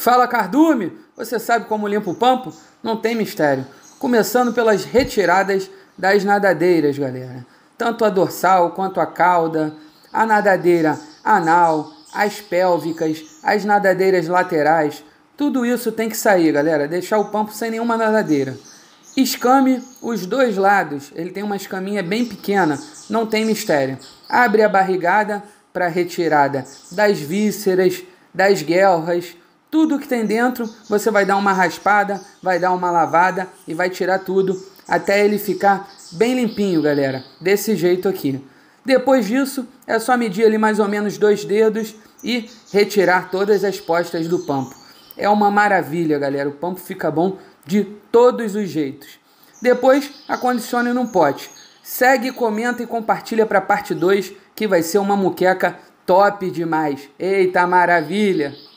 Fala Cardume, você sabe como limpa o pampo? Não tem mistério. Começando pelas retiradas das nadadeiras, galera. Tanto a dorsal quanto a cauda, a nadadeira anal, as pélvicas, as nadadeiras laterais, tudo isso tem que sair, galera. Deixar o pampo sem nenhuma nadadeira. Escame os dois lados, ele tem uma escaminha bem pequena, não tem mistério. Abre a barrigada para retirada das vísceras, das guelras, tudo que tem dentro, você vai dar uma raspada, vai dar uma lavada e vai tirar tudo até ele ficar bem limpinho, galera. Desse jeito aqui. Depois disso, é só medir ali mais ou menos dois dedos e retirar todas as postas do pampo. É uma maravilha, galera. O pampo fica bom de todos os jeitos. Depois, acondicione num pote. Segue, comenta e compartilha para a parte 2, que vai ser uma muqueca top demais. Eita maravilha!